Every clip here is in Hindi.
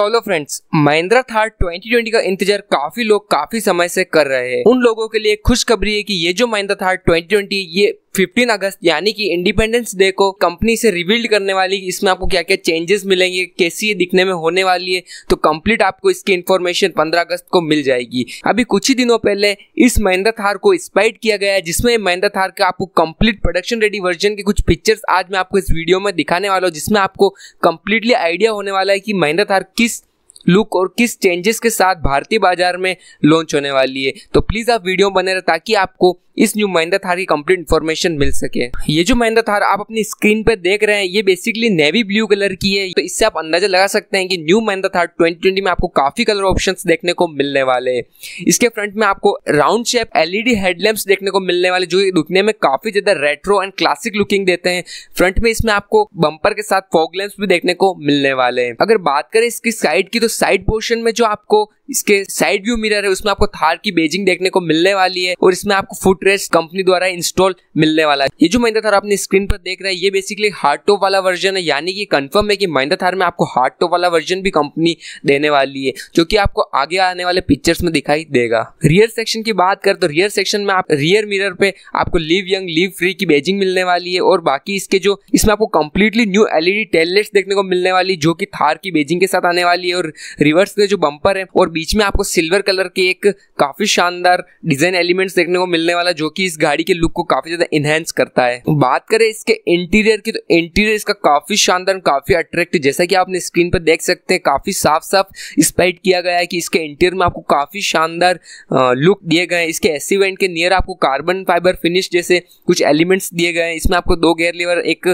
तो हेलो फ्रेंड्स महिंद्रा थार 2020 का इंतजार काफी लोग काफी समय से कर रहे हैं उन लोगों के लिए खुशखबरी है कि ये जो महिंद्रा थार 2020 ये 15 अगस्त यानी कि इंडिपेंडेंस डे को कंपनी से रिवील्ड करने वाली इसमें आपको क्या क्या चेंजेस मिलेंगे कैसी ये दिखने में होने वाली है तो कंप्लीट आपको इसकी इन्फॉर्मेशन 15 अगस्त को मिल जाएगी अभी कुछ ही दिनों पहले इस महिंद्रा थार को स्पाइट किया गया है जिसमें महिंद्रा थार का आपको कंप्लीट प्रोडक्शन रेडी वर्जन के कुछ पिक्चर्स आज मैं आपको इस वीडियो में दिखाने वाला हूँ जिसमें आपको कंप्लीटली आइडिया होने वाला है कि महिंद्रा थार किस लुक और किस चेंजेस के साथ भारतीय बाजार में लॉन्च होने वाली है तो प्लीज़ आप वीडियो बने रहे ताकि आपको इस न्यू महिंद्रा थार की कंप्लीट इन्फॉर्मेशन मिल सके ये जो महिंद्रा थार आप अपनी स्क्रीन पर देख रहे हैं ये बेसिकली नेवी ब्लू कलर की है तो इससे आप अंदाजा लगा सकते हैं कि न्यू महिंद्रा थार 2020 में आपको काफी कलर ऑप्शन देखने को मिलने वाले हैं इसके फ्रंट में आपको राउंड शेप एलईडी हेडलैम्प देखने को मिलने वाले जो दुखने में काफी ज्यादा रेट्रो एंड क्लासिक लुकिंग देते हैं फ्रंट में इसमें आपको बंपर के साथ फॉग लैम्प भी देखने को मिलने वाले हैं अगर बात करें इसकी साइड की तो साइड पोर्शन में जो आपको इसके साइड व्यू मिरर है उसमें आपको थार की बेजिंग देखने को मिलने वाली है और इसमें आपको फुटरेस्ट कंपनी द्वारा इंस्टॉल मिलने वाला है ये जो महिंद्रा थार आपने स्क्रीन पर देख रहे हैं ये बेसिकली हार्ड टॉप वाला वर्जन है यानी कि कंफर्म है कि महिंद्रा थार में आपको हार्ड टॉप वाला वर्जन भी कंपनी देने वाली है जो की आपको आगे आने वाले पिक्चर्स में दिखाई देगा रियर सेक्शन की बात करें तो रियर सेक्शन में आप रियर मिरर पे आपको लिव यंग लिव फ्री की बेजिंग मिलने वाली है और बाकी इसके जो इसमें आपको कंप्लीटली न्यू एलईडी टेललेट्स देखने को मिलने वाली जो की थार की बेजिंग के साथ आने वाली है और रिवर्स के जो बंपर है और बीच में आपको सिल्वर कलर के एक काफी शानदार डिजाइन एलिमेंट्स देखने को मिलने वाला जो कि इस गाड़ी के लुक को काफी ज्यादा इनहेंस करता है बात करें इसके इंटीरियर की तो इंटीरियर इसका काफी शानदार काफी अट्रैक्टिव जैसा कि आपने स्क्रीन पर देख सकते हैं काफी साफ साफ स्पाइट किया गया है कि इसके इंटीरियर में आपको काफी शानदार लुक दिए गए इसके एस वेंट e के नियर आपको कार्बन फाइबर फिनिश जैसे कुछ एलिमेंट्स दिए गए हैं इसमें आपको दो गेयर लेवर एक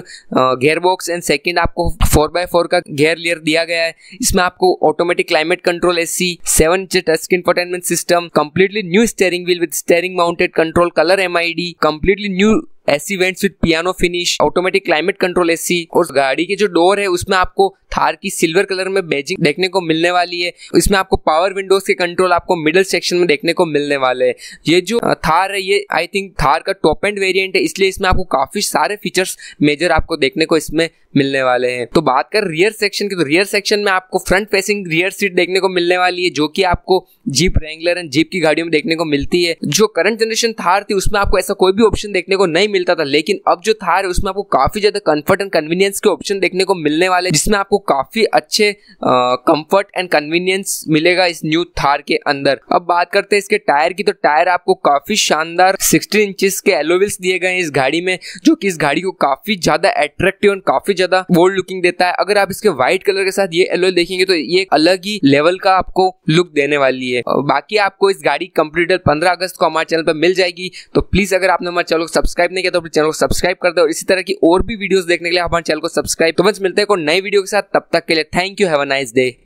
गेयर बॉक्स एंड सेकेंड आपको फोर बाय फोर का गेयर लेयर दिया गया है इसमें आपको automatic climate control AC 7 inch touch infotainment system, completely new steering wheel with steering mounted control, color MID, completely new AC vents with piano finish automatic climate control AC और गाड़ी के जो डोर है उसमें आपको थार की सिल्वर कलर में बैजिंग देखने को मिलने वाली है इसमें आपको पावर विंडोज के कंट्रोल आपको मिडल सेक्शन में देखने को मिलने वाले हैं ये जो थार है ये आई थिंक थार का टॉप एंड वेरिएंट है इसलिए इसमें आपको काफी सारे फीचर्स मेजर आपको देखने को इसमें मिलने वाले हैं तो बात कर रियर सेक्शन की तो रियर सेक्शन में आपको फ्रंट फेसिंग रियर सीट देखने को मिलने वाली है जो कि आपको जीप रेंगलर एंड जीप की गाड़ियों में देखने को मिलती है जो करंट जनरेशन थार थी उसमें आपको ऐसा कोई भी ऑप्शन देखने को नहीं मिलता था लेकिन अब जो थार है उसमें आपको काफ़ी ज़्यादा कंफर्ट एंड कन्वीनियंस के ऑप्शन देखने को मिलने वाले जिसमें आपको काफ़ी अच्छे कंफर्ट एंड कन्वीनियंस मिलेगा इस न्यू थार के अंदर अब बात करते हैं इसके टायर की तो टायर आपको काफ़ी शानदार सिक्सटीन इंच के एलोविल्स दिए गए हैं इस गाड़ी में जो की इस गाड़ी को काफ़ी ज़्यादा एट्रेक्टिव एंड काफ़ी ज़्यादा बोल्ड लुकिंग देता है अगर आप इसके व्हाइट कलर के साथ ये एलोविल देखेंगे तो ये अलग ही लेवल का आपको लुक देने वाली है बाकी आपको इस गाड़ी कंप्लीटर पंद्रह अगस्त को हमारे चैनल पर मिल जाएगी तो प्लीज़ अगर आपने हमारे चैनल को सब्सक्राइब नहीं है तो अपने चैनल को सब्सक्राइब कर दे और इसी तरह की और भी वीडियोस देखने के लिए हमारे चैनल को सब्सक्राइब तो बस मिलते हैं को नई वीडियो के साथ तब तक के लिए thank you have a nice day